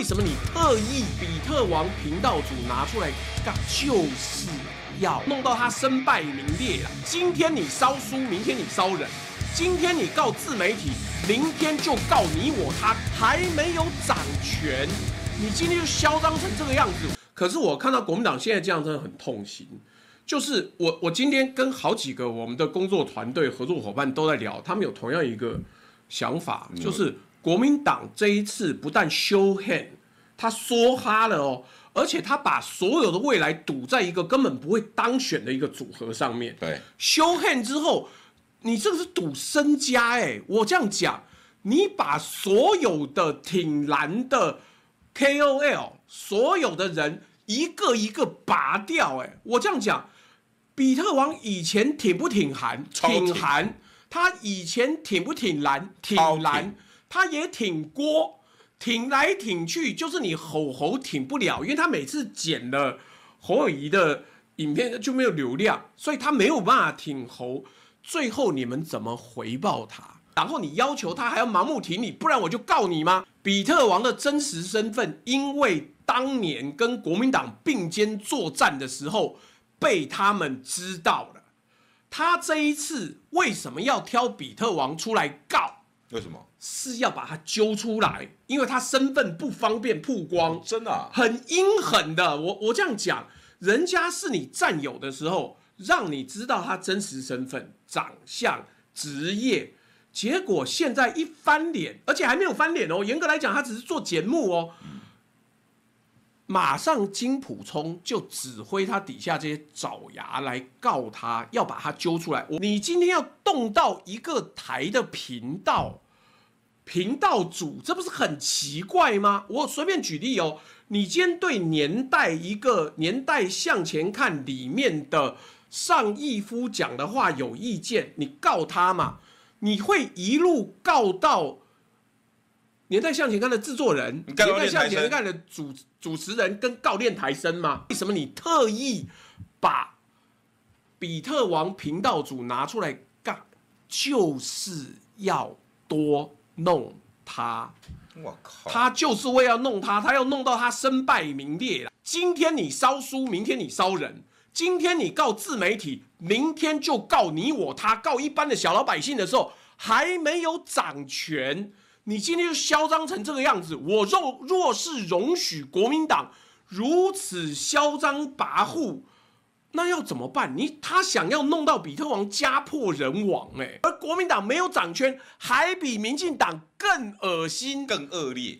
为什么你特意比特王频道主拿出来干，就是要弄到他身败名裂啊？今天你烧书，明天你烧人，今天你告自媒体，明天就告你我他还没有掌权，你今天就嚣张成这个样子。可是我看到国民党现在这样，真的很痛心。就是我，我今天跟好几个我们的工作团队合作伙伴都在聊，他们有同样一个想法，就是。国民党这一次不但修 h a n d 他说哈了哦，而且他把所有的未来赌在一个根本不会当选的一个组合上面。对 s h a n d 之后，你这个是赌身家哎，我这样讲，你把所有的挺蓝的 K O L 所有的人一个一个拔掉哎，我这样讲，比特王以前挺不挺韩？挺韩，他以前挺不挺蓝？挺蓝。他也挺锅，挺来挺去，就是你吼吼挺不了，因为他每次剪了侯友谊的影片就没有流量，所以他没有办法挺侯。最后你们怎么回报他？然后你要求他还要盲目挺你，不然我就告你吗？比特王的真实身份，因为当年跟国民党并肩作战的时候被他们知道了，他这一次为什么要挑比特王出来告？为什么是要把他揪出来？因为他身份不方便曝光，真的很阴狠的。我我这样讲，人家是你战友的时候，让你知道他真实身份、长相、职业，结果现在一翻脸，而且还没有翻脸哦。严格来讲，他只是做节目哦。马上金普充就指挥他底下这些爪牙来告他，要把他揪出来。你今天要动到一个台的频道频道主，这不是很奇怪吗？我随便举例哦，你今天对年代一个年代向前看里面的上义夫讲的话有意见，你告他嘛，你会一路告到。年代向前看的制作人，年代向前看的主主持人跟告练台生吗？为什么你特意把比特王频道主拿出来干，就是要多弄他？我靠，他就是为了弄他，他要弄到他身败名裂了。今天你烧书，明天你烧人；今天你告自媒体，明天就告你我他告一般的小老百姓的时候，还没有掌权。你今天就嚣张成这个样子，我若若是容许国民党如此嚣张跋扈，那要怎么办？你他想要弄到比特王家破人亡哎，而国民党没有掌权，还比民进党更恶心、更恶劣。